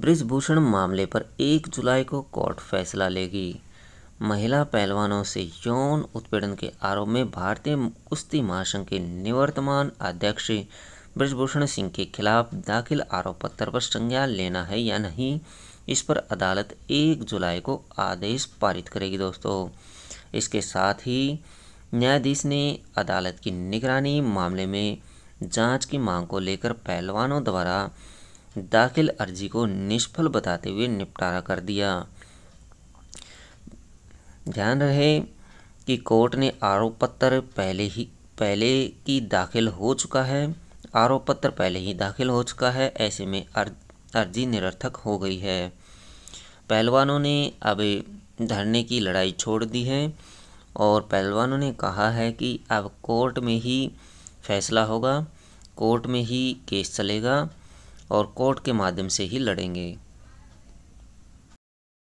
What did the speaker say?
ब्रिजभूषण मामले पर एक जुलाई को कोर्ट फैसला लेगी महिला पहलवानों से यौन उत्पीड़न के आरोप में भारतीय कुश्ती महासंघ के निवर्तमान अध्यक्ष ब्रजभूषण सिंह के खिलाफ दाखिल आरोप पत्र पर संज्ञान लेना है या नहीं इस पर अदालत एक जुलाई को आदेश पारित करेगी दोस्तों इसके साथ ही न्यायाधीश ने अदालत की निगरानी मामले में जांच की मांग को लेकर पहलवानों द्वारा दाखिल अर्जी को निष्फल बताते हुए निपटारा कर दिया ध्यान रहे कि कोर्ट ने आरोप पत्र पहले ही पहले की दाखिल हो चुका है आरोप पत्र पहले ही दाखिल हो चुका है ऐसे में अर्जी निरर्थक हो गई है पहलवानों ने अब धरने की लड़ाई छोड़ दी है और पहलवानों ने कहा है कि अब कोर्ट में ही फैसला होगा कोर्ट में ही केस चलेगा और कोर्ट के माध्यम से ही लड़ेंगे